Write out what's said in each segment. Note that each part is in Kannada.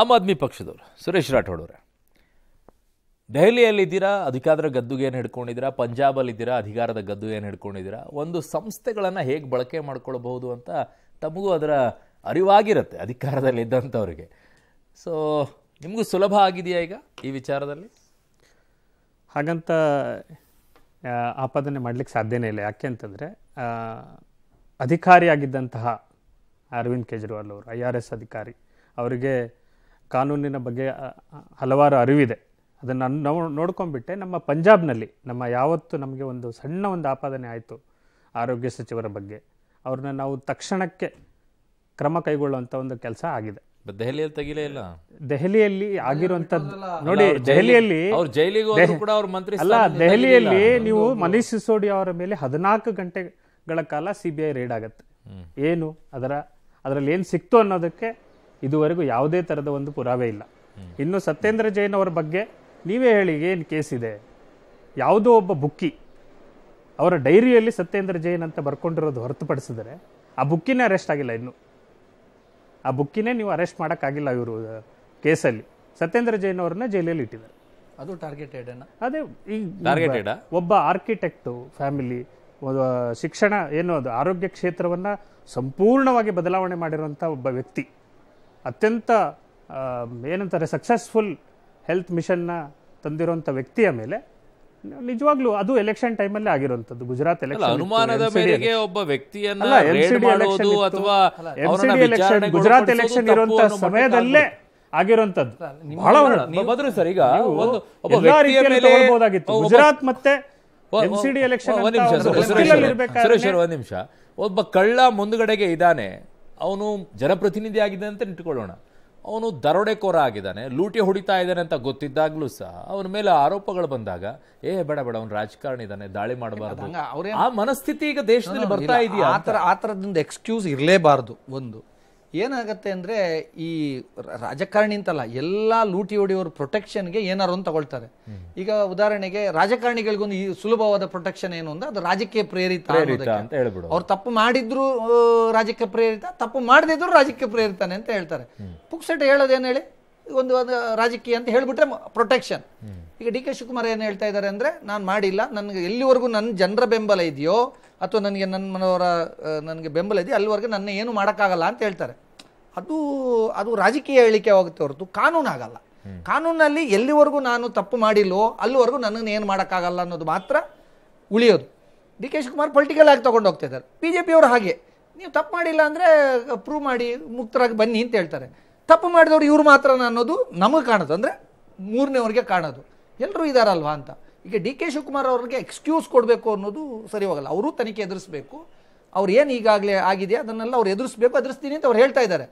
ಆಮ್ ಆದ್ಮಿ ಪಕ್ಷದವರು ಸುರೇಶ್ ರಾಠೋಡ್ ಅವರೇ ದೆಹಲಿಯಲ್ಲಿದ್ದೀರಾ ಅಧಿಕಾರದ ಗದ್ದುಗೆ ಏನು ಹಿಡ್ಕೊಂಡಿದ್ದೀರಾ ಪಂಜಾಬಲ್ಲಿದ್ದೀರಾ ಅಧಿಕಾರದ ಗದ್ದು ಏನು ಹಿಡ್ಕೊಂಡಿದ್ದೀರಾ ಒಂದು ಸಂಸ್ಥೆಗಳನ್ನು ಹೇಗೆ ಬಳಕೆ ಮಾಡ್ಕೊಳ್ಬಹುದು ಅಂತ ತಮಗೂ ಅದರ ಅರಿವಾಗಿರುತ್ತೆ ಅಧಿಕಾರದಲ್ಲಿದ್ದಂಥವ್ರಿಗೆ ಸೊ ನಿಮಗೂ ಸುಲಭ ಆಗಿದೆಯಾ ಈಗ ಈ ವಿಚಾರದಲ್ಲಿ ಹಾಗಂತ ಆಪಾದನೆ ಮಾಡಲಿಕ್ಕೆ ಸಾಧ್ಯನೇ ಇಲ್ಲ ಯಾಕೆ ಅಂತಂದರೆ ಅಧಿಕಾರಿಯಾಗಿದ್ದಂತಹ ಅರವಿಂದ್ ಕೇಜ್ರಿವಾಲ್ ಅವರು ಐ ಆರ್ ಎಸ್ ಅಧಿಕಾರಿ ಅವರಿಗೆ ಕಾನೂನಿನ ಬಗ್ಗೆ ಹಲವಾರು ಅರಿವಿದೆ ಅದನ್ನು ನಾವು ನೋಡ್ಕೊಂಡ್ಬಿಟ್ಟೆ ನಮ್ಮ ಪಂಜಾಬ್ನಲ್ಲಿ ನಮ್ಮ ಯಾವತ್ತು ನಮಗೆ ಒಂದು ಸಣ್ಣ ಒಂದು ಆಪಾದನೆ ಆಯಿತು ಆರೋಗ್ಯ ಸಚಿವರ ಬಗ್ಗೆ ಅವ್ರನ್ನ ನಾವು ತಕ್ಷಣಕ್ಕೆ ಕ್ರಮ ಕೈಗೊಳ್ಳುವಂಥ ಒಂದು ಕೆಲಸ ಆಗಿದೆ ದೆಹಲಿಯಲ್ಲಿ ತೆಗಿಲೇ ಇಲ್ಲ ದೆಹಲಿಯಲ್ಲಿ ಆಗಿರುವಂತದ್ದು ನೋಡಿ ದೆಹಲಿಯಲ್ಲಿ ಅಲ್ಲ ದೆಹಲಿಯಲ್ಲಿ ನೀವು ಮನೀಶ್ ಸಿಸೋಡಿಯಾ ಅವರ ಮೇಲೆ ಹದಿನಾಲ್ಕು ಗಂಟೆಗಳ ಕಾಲ ಸಿ ಬಿ ಐ ರೇಡ್ ಆಗತ್ತೆ ಏನು ಅದರ ಅದರಲ್ಲಿ ಏನು ಸಿಕ್ತು ಅನ್ನೋದಕ್ಕೆ ಇದುವರೆಗೂ ಯಾವುದೇ ತರದ ಒಂದು ಪುರಾವೆ ಇಲ್ಲ ಇನ್ನು ಸತ್ಯೇಂದ್ರ ಜೈನ್ ಅವರ ಬಗ್ಗೆ ನೀವೇ ಹೇಳಿ ಏನು ಕೇಸ್ ಇದೆ ಯಾವುದೋ ಒಬ್ಬ ಬುಕ್ಕಿ ಅವರ ಡೈರಿಯಲ್ಲಿ ಸತ್ಯೇಂದ್ರ ಜೈನ್ ಅಂತ ಬರ್ಕೊಂಡಿರೋದು ಹೊರತುಪಡಿಸಿದರೆ ಆ ಬುಕ್ಕಿನೇ ಅರೆಸ್ಟ್ ಆಗಿಲ್ಲ ಇನ್ನು ಆ ಬುಕ್ಕಿನೇ ನೀವು ಅರೆಸ್ಟ್ ಮಾಡೋಕ್ಕಾಗಿಲ್ಲ ಇವರು ಕೇಸಲ್ಲಿ ಸತ್ಯೇಂದ್ರ ಜೈನ್ ಅವ್ರನ್ನ ಜೈಲಲ್ಲಿ ಇಟ್ಟಿದ್ದಾರೆ ಅದು ಟಾರ್ಗೆಟೆಡ್ ಅದೇ ಈಗ ಒಬ್ಬ ಆರ್ಕಿಟೆಕ್ಟು ಫ್ಯಾಮಿಲಿ ಶಿಕ್ಷಣ ಏನು ಅದು ಆರೋಗ್ಯ ಕ್ಷೇತ್ರವನ್ನು ಸಂಪೂರ್ಣವಾಗಿ ಬದಲಾವಣೆ ಮಾಡಿರುವಂಥ ಒಬ್ಬ ವ್ಯಕ್ತಿ ಅತ್ಯಂತ ಏನಂತಾರೆ ಸಕ್ಸಸ್ಫುಲ್ ಹೆಲ್ತ್ ಮಿಷನ್ನ ತಂದಿರೋಂಥ ವ್ಯಕ್ತಿಯ ಮೇಲೆ ನಿಜವಾಗ್ಲೂ ಅದು ಎಲೆಕ್ಷನ್ ಟೈಮಲ್ಲೇ ಆಗಿರುವಂತದ್ದು ಗುಜರಾತ್ ಎಲೆಕ್ಷನ್ ಅನುಮಾನದ ಮೇರೆಗೆ ಒಬ್ಬ ವ್ಯಕ್ತಿಯನ್ನ ರೇಡ್ ಮಾಡೋದು ಅಥವಾ ಎಲೆಕ್ಷನ್ ಗುಜರಾತ್ ಎಲೆಕ್ಷನ್ ಇರುವಂತ ಸಮಯದಲ್ಲೇ ಆಗಿರುವಂಥದ್ದು ಬಹಳ ಸರ್ ಈಗ ಒಂದು ಎಲ್ಲಾ ರೀತಿಯಲ್ಲಿ ತಗೊಳ್ಬಹುದಾಗಿತ್ತು ಗುಜರಾತ್ ಮತ್ತೆ ಎಲೆಕ್ಷನ್ ಒಂದ್ ನಿಮಿಷ ಒಂದ್ ನಿಮಿಷ ಒಬ್ಬ ಕಳ್ಳ ಮುಂದ್ಗಡೆಗೆ ಇದ್ದಾನೆ ಅವನು ಜನಪ್ರತಿನಿಧಿ ಆಗಿದೆ ಅಂತ ಇಟ್ಕೊಳ್ಳೋಣ ಅವನು ದರೋಡೆಕೋರ ಆಗಿದ್ದಾನೆ ಲೂಟಿ ಹೊಡಿತಾ ಇದ್ದಾನೆ ಅಂತ ಗೊತ್ತಿದ್ದಾಗ್ಲೂ ಸಹ ಅವನ ಮೇಲೆ ಆರೋಪಗಳು ಬಂದಾಗ ಏ ಬೇಡ ಬೇಡ ಅವನು ರಾಜಕಾರಣಿ ಇದ್ದಾನೆ ದಾಳಿ ಮಾಡಬಾರ್ದು ಆ ಮನಸ್ಥಿತಿ ಈಗ ದೇಶದಲ್ಲಿ ಬರ್ತಾ ಇದೆಯಾ ಆ ಆತರದಿಂದ ಎಕ್ಸ್ಕ್ಯೂಸ್ ಇರಲೇಬಾರದು ಒಂದು ಏನಾಗುತ್ತೆ ಅಂದರೆ ಈ ರಾಜಕಾರಣಿ ಅಂತಲ್ಲ ಎಲ್ಲ ಲೂಟಿ ಪ್ರೊಟೆಕ್ಷನ್ ಪ್ರೊಟೆಕ್ಷನ್ಗೆ ಏನಾರು ಅಂತ ತಗೊಳ್ತಾರೆ ಈಗ ಉದಾಹರಣೆಗೆ ರಾಜಕಾರಣಿಗಳಿಗೊಂದು ಈ ಸುಲಭವಾದ ಪ್ರೊಟೆಕ್ಷನ್ ಏನು ಅಂದ್ರೆ ಅದು ರಾಜಕೀಯ ಪ್ರೇರಿತ ಅವ್ರು ತಪ್ಪು ಮಾಡಿದ್ರು ರಾಜಕೀಯ ಪ್ರೇರಿತ ತಪ್ಪು ಮಾಡದಿದ್ರು ರಾಜಕೀಯ ಪ್ರೇರಿತಾನೆ ಅಂತ ಹೇಳ್ತಾರೆ ಪುಕ್ಸೆಟ್ ಹೇಳೋದೇನು ಹೇಳಿ ಒಂದು ಒಂದು ರಾಜಕೀಯ ಅಂತ ಹೇಳಿಬಿಟ್ರೆ ಪ್ರೊಟೆಕ್ಷನ್ ಈಗ ಡಿ ಕೆ ಶಿವಕುಮಾರ್ ಏನು ಹೇಳ್ತಾ ಇದ್ದಾರೆ ಅಂದರೆ ನಾನು ಮಾಡಿಲ್ಲ ನನಗೆ ಎಲ್ಲಿವರೆಗೂ ನನ್ನ ಜನರ ಬೆಂಬಲ ಇದೆಯೋ ಅಥವಾ ನನಗೆ ನನ್ನ ಮನವರ ನನಗೆ ಬೆಂಬಲ ಇದೆಯೋ ಅಲ್ಲಿವರೆಗೂ ನನ್ನ ಏನು ಮಾಡೋಕ್ಕಾಗಲ್ಲ ಅಂತ ಹೇಳ್ತಾರೆ ಅದು ಅದು ರಾಜಕೀಯ ಹೇಳಿಕೆ ಆಗುತ್ತೆ ಹೊರತು ಕಾನೂನು ಆಗಲ್ಲ ಕಾನೂನಲ್ಲಿ ಎಲ್ಲಿವರೆಗೂ ನಾನು ತಪ್ಪು ಮಾಡಿಲ್ಲೋ ಅಲ್ಲಿವರೆಗೂ ನನ್ನನ್ನು ಏನು ಮಾಡೋಕ್ಕಾಗಲ್ಲ ಅನ್ನೋದು ಮಾತ್ರ ಉಳಿಯೋದು ಡಿ ಕೆ ಶಿವಕುಮಾರ್ ಪೊಲಿಟಿಕಲ್ ಆಗಿ ತೊಗೊಂಡು ಹೋಗ್ತಾ ಇದ್ದಾರೆ ಬಿ ಜೆ ಪಿಯವರು ಹಾಗೆ ನೀವು ತಪ್ಪು ಮಾಡಿಲ್ಲ ಅಂದರೆ ಪ್ರೂವ್ ಮಾಡಿ ಮುಕ್ತರಾಗಿ ಬನ್ನಿ ಅಂತ ಹೇಳ್ತಾರೆ ತಪ್ಪು ಮಾಡಿದವರು ಇವ್ರು ಮಾತ್ರ ಅನ್ನೋದು ನಮಗೆ ಕಾಣೋದು ಅಂದರೆ ಮೂರನೇವರಿಗೆ ಕಾಣೋದು ಎಲ್ಲರೂ ಇದ್ದಾರಲ್ವಾ ಅಂತ ಈಗ ಡಿ ಕೆ ಶಿವಕುಮಾರ್ ಅವ್ರಿಗೆ ಎಕ್ಸ್ಕ್ಯೂಸ್ ಕೊಡಬೇಕು ಅನ್ನೋದು ಸರಿ ಹೋಗಲ್ಲ ಅವರೂ ತನಿಖೆ ಎದುರಿಸಬೇಕು ಅವ್ರು ಏನು ಈಗಾಗಲೇ ಆಗಿದೆ ಅದನ್ನೆಲ್ಲ ಅವ್ರು ಎದುರಿಸಬೇಕು ಎದುರಿಸ್ತೀನಿ ಅಂತ ಅವ್ರು ಹೇಳ್ತಾ ಇದ್ದಾರೆ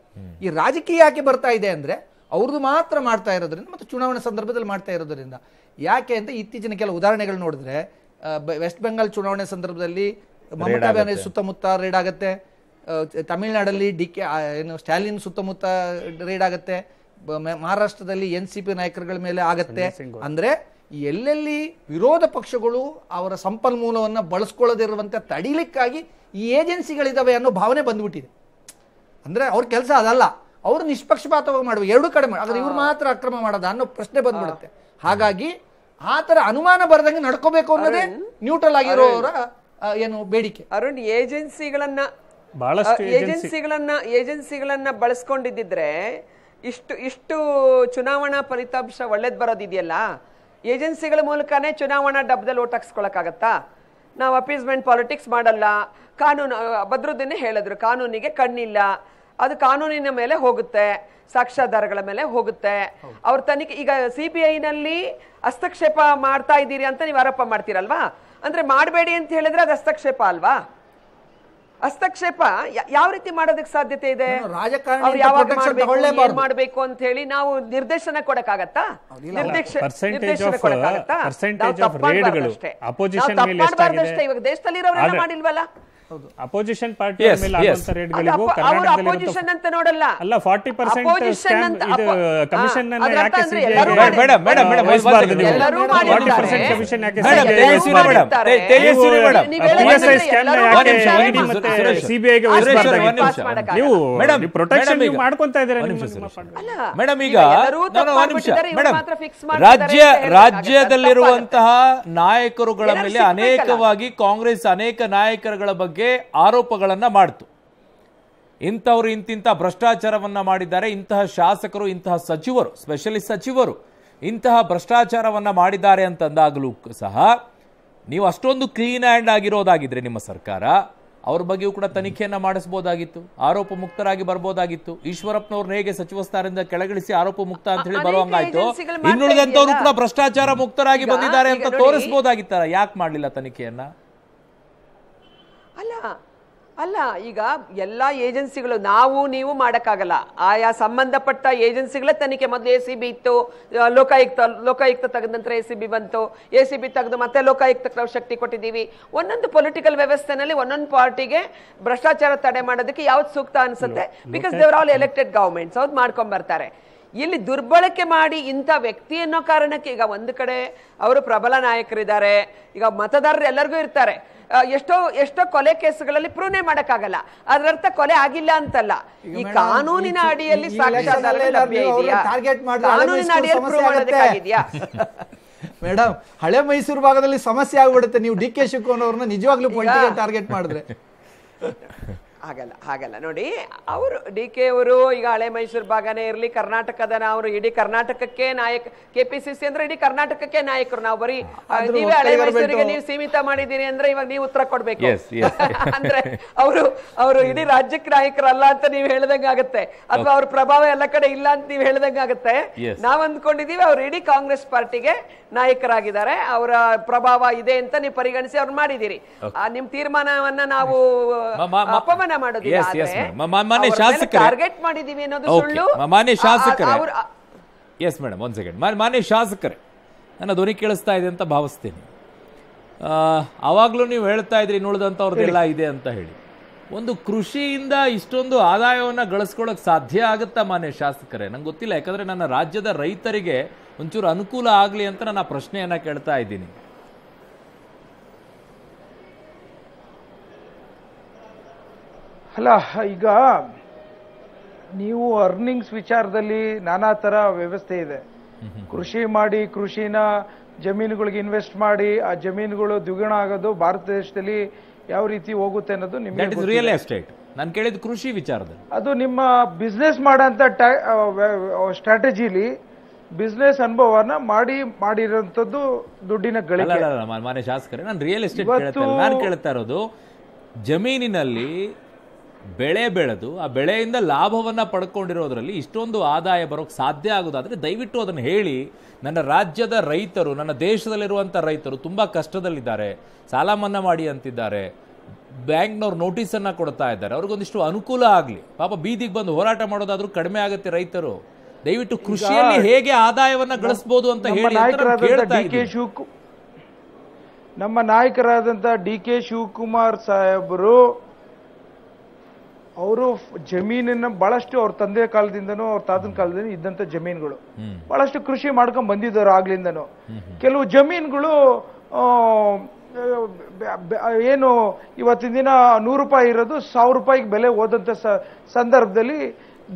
ಈ ರಾಜಕೀಯ ಯಾಕೆ ಬರ್ತಾ ಇದೆ ಅಂದರೆ ಅವ್ರದ್ದು ಮಾತ್ರ ಮಾಡ್ತಾ ಇರೋದ್ರಿಂದ ಮತ್ತು ಚುನಾವಣೆ ಸಂದರ್ಭದಲ್ಲಿ ಮಾಡ್ತಾ ಇರೋದ್ರಿಂದ ಯಾಕೆ ಅಂತ ಇತ್ತೀಚಿನ ಕೆಲವು ಉದಾಹರಣೆಗಳು ನೋಡಿದ್ರೆ ವೆಸ್ಟ್ ಬೆಂಗಾಲ್ ಚುನಾವಣೆ ಸಂದರ್ಭದಲ್ಲಿ ಮಮತಾ ಬ್ಯಾನರ್ಜಿ ಸುತ್ತಮುತ್ತ ರೇಡ್ ಆಗುತ್ತೆ ತಮಿಳ್ನಾಡಲ್ಲಿ ಡಿ ಕೆ ಏನು ಸ್ಟಾಲಿನ್ ಸುತ್ತಮುತ್ತ ರೈಡ್ ಆಗುತ್ತೆ ಮಹಾರಾಷ್ಟ್ರದಲ್ಲಿ ಎನ್ ಸಿ ಪಿ ನಾಯಕರುಗಳ ಮೇಲೆ ಆಗತ್ತೆ ಅಂದ್ರೆ ಎಲ್ಲೆಲ್ಲಿ ವಿರೋಧ ಪಕ್ಷಗಳು ಅವರ ಸಂಪನ್ಮೂಲವನ್ನು ಬಳಸ್ಕೊಳ್ಳದಿರುವಂತೆ ತಡಿಲಿಕ್ಕಾಗಿ ಈ ಏಜೆನ್ಸಿಗಳಿದಾವೆ ಅನ್ನೋ ಭಾವನೆ ಬಂದ್ಬಿಟ್ಟಿದೆ ಅಂದ್ರೆ ಅವ್ರ ಕೆಲಸ ಅದಲ್ಲ ಅವರು ನಿಷ್ಪಕ್ಷಪಾತವಾಗಿ ಮಾಡುವ ಎರಡು ಕಡೆ ಆದ್ರೆ ಇವ್ರು ಮಾತ್ರ ಅಕ್ರಮ ಮಾಡೋದ ಅನ್ನೋ ಪ್ರಶ್ನೆ ಬಂದ್ಬಿಡುತ್ತೆ ಹಾಗಾಗಿ ಆ ಥರ ಅನುಮಾನ ಬರದಂಗೆ ನಡ್ಕೋಬೇಕು ಅನ್ನೋದೇ ನ್ಯೂಟ್ರಲ್ ಆಗಿರೋರ ಏನು ಬೇಡಿಕೆ ಅರುಣ್ ಏಜೆನ್ಸಿಗಳನ್ನ ಏಜೆನ್ಸಿಗಳನ್ನ ಏಜೆನ್ಸಿಗಳನ್ನ ಬಳಸ್ಕೊಂಡಿದ್ದಿದ್ರೆ ಇಷ್ಟು ಇಷ್ಟು ಚುನಾವಣಾ ಫಲಿತಾಂಶ ಒಳ್ಳೇದ್ ಬರೋದಿದೆಯಲ್ಲ ಏಜೆನ್ಸಿಗಳ ಮೂಲಕನೇ ಚುನಾವಣಾ ಡಬ್ಬದಲ್ಲಿ ಓಟ್ ಹಾಕ್ಸ್ಕೊಳಕ್ಕಾಗತ್ತಾ ನಾವು ಅಪೀಸ್ಮೆಂಟ್ ಪಾಲಿಟಿಕ್ಸ್ ಮಾಡಲ್ಲ ಕಾನೂನು ಭದ್ರದನ್ನೇ ಹೇಳಿದ್ರು ಕಾನೂನಿಗೆ ಕಣ್ಣಿಲ್ಲ ಅದು ಕಾನೂನಿನ ಮೇಲೆ ಹೋಗುತ್ತೆ ಸಾಕ್ಷ್ಯಾಧಾರಗಳ ಮೇಲೆ ಹೋಗುತ್ತೆ ಅವ್ರ ತನಿಖೆ ಈಗ ಸಿ ಬಿ ಹಸ್ತಕ್ಷೇಪ ಮಾಡ್ತಾ ಇದ್ದೀರಿ ಅಂತ ನೀವು ಆರೋಪ ಮಾಡ್ತೀರಲ್ವಾ ಅಂದ್ರೆ ಮಾಡಬೇಡಿ ಅಂತ ಹೇಳಿದ್ರೆ ಅದು ಹಸ್ತಕ್ಷೇಪ ಅಲ್ವಾ ಹಸ್ತಕ್ಷೇಪ ಯಾವ ರೀತಿ ಮಾಡೋದಕ್ಕೆ ಸಾಧ್ಯತೆ ಇದೆ ಮಾಡಬೇಕು ಅಂತ ಹೇಳಿ ನಾವು ನಿರ್ದೇಶನ ಕೊಡಕ್ಕಾಗತ್ತಾ ನಿರ್ದೇಶನ uh, ಕೊಡಕ್ಕಾಗತ್ತಾ ಅಪೋಸಿಷನ್ ಇವಾಗ ದೇಶದಲ್ಲಿ ಇರೋರೆಲ್ಲ ಮಾಡಿಲ್ವಲ್ಲ ಅಪೋಸಿಷನ್ ಪಾರ್ಟಿ ಮೇಲೆ ಅಂತ ನೋಡಲ್ಲ ಅಲ್ಲ ಫಾರ್ಟಿ ಪರ್ಸೆಂಟ್ ಕಮಿಷನ್ ಪ್ರೊಟೆಕ್ಷನ್ ಈಗ ರಾಜ್ಯ ರಾಜ್ಯದಲ್ಲಿರುವಂತಹ ನಾಯಕರುಗಳ ಮೇಲೆ ಅನೇಕವಾಗಿ ಕಾಂಗ್ರೆಸ್ ಅನೇಕ ನಾಯಕರುಗಳ ಬಗ್ಗೆ ಬಗ್ಗೆ ಆರೋಪಗಳನ್ನು ಮಾಡ್ತು ಇಂಥವರು ಇಂತಿಂಥ ಭ್ರಷ್ಟಾಚಾರವನ್ನು ಮಾಡಿದ್ದಾರೆ ಇಂತಹ ಶಾಸಕರು ಇಂತಹ ಸಚಿವರು ಸ್ಪೆಷಲಿ ಸಚಿವರು ಇಂತಹ ಭ್ರಷ್ಟಾಚಾರವನ್ನು ಮಾಡಿದ್ದಾರೆ ಅಂತಂದಾಗಲೂ ಸಹ ನೀವು ಅಷ್ಟೊಂದು ಕ್ಲೀನ್ ಆ್ಯಂಡ್ ಆಗಿರೋದಾಗಿದ್ದರೆ ನಿಮ್ಮ ಸರ್ಕಾರ ಅವ್ರ ಬಗ್ಗೆಯೂ ಕೂಡ ತನಿಖೆಯನ್ನು ಮಾಡಿಸ್ಬೋದಾಗಿತ್ತು ಆರೋಪ ಮುಕ್ತರಾಗಿ ಬರ್ಬೋದಾಗಿತ್ತು ಈಶ್ವರಪ್ಪನವ್ರನ್ನ ಹೇಗೆ ಸಚಿವ ಸ್ಥಾನದಿಂದ ಕೆಳಗಿಳಿಸಿ ಆರೋಪ ಮುಕ್ತ ಅಂತ ಹೇಳಿ ಬರುವಂಗಾಯ್ತು ಇನ್ನುಳಿದಂತವ್ರು ಕೂಡ ಭ್ರಷ್ಟಾಚಾರ ಮುಕ್ತರಾಗಿ ಬಂದಿದ್ದಾರೆ ಅಂತ ತೋರಿಸ್ಬೋದಾಗಿತ್ತಾರ ಯಾಕೆ ಮಾಡಲಿಲ್ಲ ತನಿಖೆಯನ್ನ ಅಲ್ಲ ಅಲ್ಲ ಈಗ ಎಲ್ಲ ಏಜೆನ್ಸಿಗಳು ನಾವು ನೀವು ಮಾಡೋಕ್ಕಾಗಲ್ಲ ಆಯಾ ಸಂಬಂಧಪಟ್ಟ ಏಜೆನ್ಸಿಗಳ ತನಿಖೆ ಮೊದಲು ಎ ಸಿ ಬಿ ಇತ್ತು ಲೋಕಾಯುಕ್ತ ಲೋಕಾಯುಕ್ತ ತೆಗೆದ ನಂತರ ಎ ಸಿ ಬಿ ಬಂತು ಎ ಸಿ ಬಿ ತೆಗೆದು ಮತ್ತೆ ಲೋಕಾಯುಕ್ತ ನಾವು ಶಕ್ತಿ ಕೊಟ್ಟಿದ್ದೀವಿ ಒಂದೊಂದು ಪೊಲಿಟಿಕಲ್ ವ್ಯವಸ್ಥೆನಲ್ಲಿ ಒಂದೊಂದು ಪಾರ್ಟಿಗೆ ಭ್ರಷ್ಟಾಚಾರ ತಡೆ ಮಾಡೋದಕ್ಕೆ ಯಾವ್ದು ಸೂಕ್ತ ಅನಿಸುತ್ತೆ ಬಿಕಾಸ್ ದೇವರ್ ಆಲ್ ಎಲೆಕ್ಟೆಡ್ ಗೌರ್ಮೆಂಟ್ಸ್ ಅವ್ರು ಮಾಡ್ಕೊಂಡ್ ಬರ್ತಾರೆ ಇಲ್ಲಿ ದುರ್ಬಳಕೆ ಮಾಡಿ ಇಂಥ ವ್ಯಕ್ತಿ ಅನ್ನೋ ಕಾರಣಕ್ಕೆ ಈಗ ಒಂದು ಕಡೆ ಅವರು ಪ್ರಬಲ ನಾಯಕರಿದ್ದಾರೆ ಈಗ ಮತದಾರರು ಎಲ್ಲರಿಗೂ ಇರ್ತಾರೆ ಎಷ್ಟೋ ಎಷ್ಟೋ ಕೊಲೆ ಕೇಸುಗಳಲ್ಲಿ ಪ್ರೂನೆ ಮಾಡಕ್ಕಾಗಲ್ಲ ಅದರರ್ಥ ಕೊಲೆ ಆಗಿಲ್ಲ ಅಂತಲ್ಲ ಈ ಕಾನೂನಿನ ಅಡಿಯಲ್ಲಿ ಕಾನೂನಿನ ಮೇಡಮ್ ಹಳೆ ಮೈಸೂರು ಭಾಗದಲ್ಲಿ ಸಮಸ್ಯೆ ಆಗ್ಬಿಡುತ್ತೆ ನೀವು ಡಿ ಕೆ ಶಿವಕುಮಾರ್ ಅವ್ರನ್ನ ನಿಜವಾಗ್ಲೂ ಟಾರ್ಗೆಟ್ ಮಾಡಿದ್ರೆ ಹಾಗಲ್ಲ ಹಾಗಲ್ಲ ನೋಡಿ ಅವರು ಡಿ ಕೆ ಅವರು ಈಗ ಹಳೆ ಮೈಸೂರು ಭಾಗನೇ ಇರಲಿ ಕರ್ನಾಟಕದ ನಾವು ಇಡೀ ಕರ್ನಾಟಕಕ್ಕೆ ನಾಯಕ ಕೆ ಪಿ ಸಿ ಸಿ ಅಂದ್ರೆ ಇಡೀ ಕರ್ನಾಟಕಕ್ಕೆ ನಾಯಕರು ನಾವು ಬರೀ ನೀವೇ ಹಳೆ ಮೈಸೂರಿಗೆ ನೀವು ಸೀಮಿತ ಮಾಡಿದ್ದೀರಿ ಅಂದ್ರೆ ಇವಾಗ ನೀವು ಉತ್ತರ ಕೊಡ್ಬೇಕು ಅಂದ್ರೆ ಅವರು ಅವರು ಇಡೀ ರಾಜ್ಯಕ್ಕೆ ನಾಯಕರಲ್ಲ ಅಂತ ನೀವು ಹೇಳ್ದಂಗೆ ಆಗುತ್ತೆ ಅಥವಾ ಅವ್ರ ಪ್ರಭಾವ ಎಲ್ಲ ಕಡೆ ಇಲ್ಲ ಅಂತ ನೀವು ಹೇಳ್ದಂಗೆ ಆಗುತ್ತೆ ನಾವ್ ಅಂದ್ಕೊಂಡಿದೀವಿ ಅವ್ರು ಇಡೀ ಕಾಂಗ್ರೆಸ್ ಪಾರ್ಟಿಗೆ ನಾಯಕರಾಗಿದ್ದಾರೆ ಅವರ ಪ್ರಭಾವ ಇದೆ ಅಂತ ನೀವು ಪರಿಗಣಿಸಿ ಅವ್ರು ಮಾಡಿದೀರಿ ನಿಮ್ ತೀರ್ಮಾನವನ್ನ ನಾವು ಅಪಮಾನ ಮಾಡೋದಿಲ್ಲ ಮಾನ್ಯ ಶಾಸಕರ ಟಾರ್ಗೆಟ್ ಮಾಡಿದೀವಿ ಎಸ್ ಶಾಸಕರೇ ನನ್ನ ಧ್ವನಿ ಕೇಳಿಸ್ತಾ ಇದೆ ಅಂತ ಭಾವಿಸ್ತೀನಿ ಅವಾಗ್ಲೂ ನೀವು ಹೇಳ್ತಾ ಇದ್ರಿ ಇನ್ನುಳಿದಂಥವ್ರದ್ದೆಲ್ಲ ಇದೆ ಅಂತ ಹೇಳಿ ಒಂದು ಕೃಷಿಯಿಂದ ಇಷ್ಟೊಂದು ಆದಾಯವನ್ನು ಗಳಿಸ್ಕೊಳಕ್ ಸಾಧ್ಯ ಆಗುತ್ತಾ ಮಾನ್ಯ ಶಾಸಕರೇ ನಂಗೆ ಗೊತ್ತಿಲ್ಲ ಯಾಕಂದ್ರೆ ನನ್ನ ರಾಜ್ಯದ ರೈತರಿಗೆ ಒಂಚೂರು ಅನುಕೂಲ ಆಗಲಿ ಅಂತ ನಾನು ಪ್ರಶ್ನೆಯನ್ನ ಕೇಳ್ತಾ ಇದ್ದೀನಿ ಅಲ್ಲ ಈಗ ನೀವು ಅರ್ನಿಂಗ್ಸ್ ವಿಚಾರದಲ್ಲಿ ನಾನಾ ತರ ವ್ಯವಸ್ಥೆ ಇದೆ ಕೃಷಿ ಮಾಡಿ ಕೃಷಿನ ಜಮೀನುಗಳಿಗೆ ಇನ್ವೆಸ್ಟ್ ಮಾಡಿ ಆ ಜಮೀನುಗಳು ದ್ವಿಗುಣ ಆಗೋದು ಭಾರತ ದೇಶದಲ್ಲಿ ಯಾವ ರೀತಿ ಹೋಗುತ್ತೆ ಅನ್ನೋದು ನಿಮಗೆ ರಿಯಲ್ ಎಸ್ಟೇಟ್ ನಾನು ಕೇಳಿದ ಕೃಷಿ ವಿಚಾರದಲ್ಲಿ ಅದು ನಿಮ್ಮ ಬಿಸ್ನೆಸ್ ಮಾಡೋಂಥ ಸ್ಟ್ರಾಟಜಿಲಿ ಬಿಸ್ನೆಸ್ ಅನುಭವನ ಮಾಡಿ ಮಾಡಿರೋಂಥದ್ದು ದುಡ್ಡಿನ ಗಳಿಕೆ ಶಾಸಕರೇ ನಾನು ರಿಯಲ್ ಎಸ್ಟೇಟ್ ನಾನು ಕೇಳ್ತಾ ಇರೋದು ಜಮೀನಿನಲ್ಲಿ ಬೆಳೆ ಬೆಳೆದು ಆ ಬೆಳೆಯಿಂದ ಲಾಭವನ್ನು ಪಡ್ಕೊಂಡಿರೋದ್ರಲ್ಲಿ ಇಷ್ಟೊಂದು ಆದಾಯ ಬರೋಕ್ಕೆ ಸಾಧ್ಯ ಆಗೋದಾದರೆ ದಯವಿಟ್ಟು ಅದನ್ನು ಹೇಳಿ ನನ್ನ ರಾಜ್ಯದ ರೈತರು ನನ್ನ ದೇಶದಲ್ಲಿರುವಂಥ ರೈತರು ತುಂಬ ಕಷ್ಟದಲ್ಲಿದ್ದಾರೆ ಸಾಲ ಮನ್ನಾ ಮಾಡಿ ಅಂತಿದ್ದಾರೆ ಬ್ಯಾಂಕ್ನವ್ರು ನೋಟಿಸನ್ನು ಕೊಡ್ತಾ ಇದ್ದಾರೆ ಅವ್ರಿಗೊಂದಿಷ್ಟು ಅನುಕೂಲ ಆಗಲಿ ಪಾಪ ಬೀದಿಗೆ ಬಂದು ಹೋರಾಟ ಮಾಡೋದಾದರೂ ಕಡಿಮೆ ಆಗುತ್ತೆ ರೈತರು ದಯವಿಟ್ಟು ಕೃಷಿಯಲ್ಲಿ ಹೇಗೆ ಆದಾಯವನ್ನು ಗಳಿಸಬಹುದು ಅಂತ ಹೇಳಿ ನಮ್ಮ ನಾಯಕರಾದಂಥ ಡಿ ಕೆ ಶಿವಕುಮಾರ್ ಸಾಹೇಬರು ಅವರು ಜಮೀನನ್ನ ಬಹಳಷ್ಟು ಅವ್ರ ತಂದೆ ಕಾಲದಿಂದನೂ ಅವ್ರ ತಾತನ ಕಾಲದಿಂದ ಇದ್ದಂತ ಜಮೀನುಗಳು ಬಹಳಷ್ಟು ಕೃಷಿ ಮಾಡ್ಕೊಂಡ್ ಬಂದಿದ್ರು ಆಗ್ಲಿಂದನು ಕೆಲವು ಜಮೀನುಗಳು ಏನು ಇವತ್ತಿನ ದಿನ ನೂರು ರೂಪಾಯಿ ಇರೋದು ಸಾವಿರ ರೂಪಾಯಿಗೆ ಬೆಲೆ ಹೋದಂತ ಸಂದರ್ಭದಲ್ಲಿ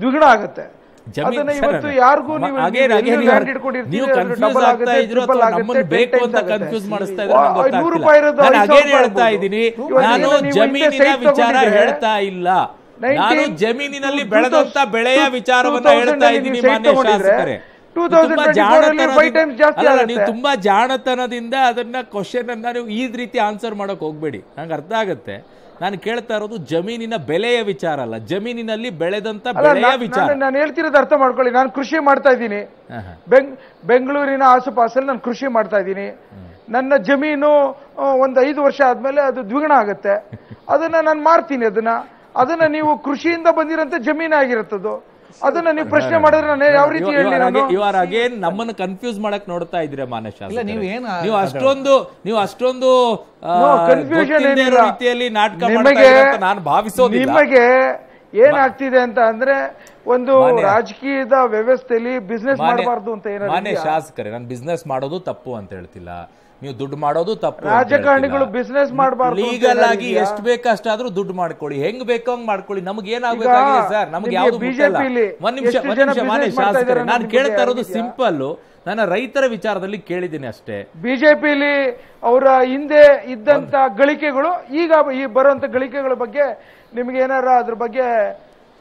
ದ್ವಿಗುಣ ಆಗುತ್ತೆ ಇವತ್ತು ಯಾರಿಗೂ ನೂರು ಹೇಳ್ತಾ ನಾನು ಜಮೀನಿನ ವಿಚಾರ ಹೇಳ್ತಾ ಇಲ್ಲ ನಾನು ಜಮೀನಿನಲ್ಲಿ ಬೆಳೆದಂತ ಬೆಳೆಯ ವಿಚಾರವನ್ನ ಹೇಳ್ತಾ ಇದ್ದೀನಿ ಮಾನ್ಯ ಶಾಸಕರೇ ನೀವು ತುಂಬಾ ಜಾಣತನದಿಂದ ಅದನ್ನ ಕ್ವಶನ್ ಅನ್ನ ನೀವು ಈ ರೀತಿ ಆನ್ಸರ್ ಮಾಡಕ್ ಹೋಗ್ಬೇಡಿ ನಂಗೆ ಅರ್ಥ ಆಗತ್ತೆ ನಾನು ಕೇಳ್ತಾ ಇರೋದು ಜಮೀನಿನ ಬೆಲೆಯ ವಿಚಾರ ಅಲ್ಲ ಜಮೀನಿನಲ್ಲಿ ಬೆಳೆದಂತ ಬೆಳೆಯ ವಿಚಾರ ನಾನು ಹೇಳ್ತಿರೋದು ಅರ್ಥ ಮಾಡ್ಕೊಳ್ಳಿ ನಾನು ಕೃಷಿ ಮಾಡ್ತಾ ಇದ್ದೀನಿ ಬೆಂಗಳೂರಿನ ಆಸುಪಾಸಲ್ಲಿ ನಾನು ಕೃಷಿ ಮಾಡ್ತಾ ಇದ್ದೀನಿ ನನ್ನ ಜಮೀನು ಒಂದ್ ಐದು ವರ್ಷ ಆದ್ಮೇಲೆ ಅದು ದ್ವಿಗುಣ ಆಗುತ್ತೆ ಅದನ್ನ ನಾನು ಮಾರ್ತೀನಿ ಅದನ್ನ ಅದನ್ನ ನೀವು ಕೃಷಿಯಿಂದ ಬಂದಿರಂತ ಜಮೀನ್ ಆಗಿರುತ್ತದು ಅದನ್ನ ನೀವು ಪ್ರಶ್ನೆ ಮಾಡಿದ್ರೆ ನಾನು ಯಾವ ರೀತಿ ಹೇಳಿ ಯು ಆರ್ ಅಗೇನ್ ನಮ್ಮನ್ನ ಕನ್ಫ್ಯೂಸ್ ಮಾಡಕ್ ನೋಡ್ತಾ ಇದ್ದೀರಾ ಮಾನಶ ನೀವು ಏನು ನೀವು ಅಷ್ಟೊಂದು ನೀವು ಅಷ್ಟೊಂದು ಕನ್ಫ್ಯೂಷನ್ ರೀತಿಯಲ್ಲಿ ನಾಟಕ ನಾನು ಭಾವಿಸೋದು ನಿಮಗೆ ಏನಾಗ್ತಿದೆ ಅಂತ ಅಂದ್ರೆ ಒಂದು ರಾಜಕೀಯದ ವ್ಯವಸ್ಥೆಯಲ್ಲಿ ಬಿಸ್ನೆಸ್ ಮಾಡಬಾರ್ದು ಅಂತ ಮಾನ್ಯ ಶಾಸಕರೇ ನಾನು ಬಿಸ್ನೆಸ್ ಮಾಡೋದು ತಪ್ಪು ಅಂತ ಹೇಳ್ತಿಲ್ಲ ನೀವು ದುಡ್ಡು ಮಾಡೋದು ತಪ್ಪು ರಾಜಕಾರಣಿಗಳು ಬಿಸ್ನೆಸ್ ಮಾಡಬಾರ್ದು ಲೀಗಲ್ ಆಗಿ ಎಷ್ಟು ಬೇಕಷ್ಟಾದ್ರೂ ದುಡ್ಡು ಮಾಡ್ಕೊಳ್ಳಿ ಹೆಂಗ್ ಬೇಕೋ ಹಂಗ್ ಮಾಡ್ಕೊಳ್ಳಿ ನಮ್ಗೆ ಏನಾಗಬೇಕಾಗಿದೆ ಸರ್ ನಮ್ಗೆ ಯಾವ್ದು ಒಂದ್ ನಿಮಿಷ ಒಂದ್ ನಿಮಿಷ ಮಾನ್ಯ ನಾನು ಕೇಳ್ತಾ ಇರೋದು ಸಿಂಪಲ್ ನನ್ನ ರೈತರ ವಿಚಾರದಲ್ಲಿ ಕೇಳಿದ್ದೀನಿ ಅಷ್ಟೇ ಬಿಜೆಪಿಲಿ ಅವರ ಹಿಂದೆ ಇದ್ದಂತ ಗಳಿಕೆಗಳು ಈಗ ಈ ಬರುವಂತ ಗಳಿಕೆಗಳ ಬಗ್ಗೆ ನಿಮ್ಗೆ ಏನಾರ ಅದ್ರ ಬಗ್ಗೆ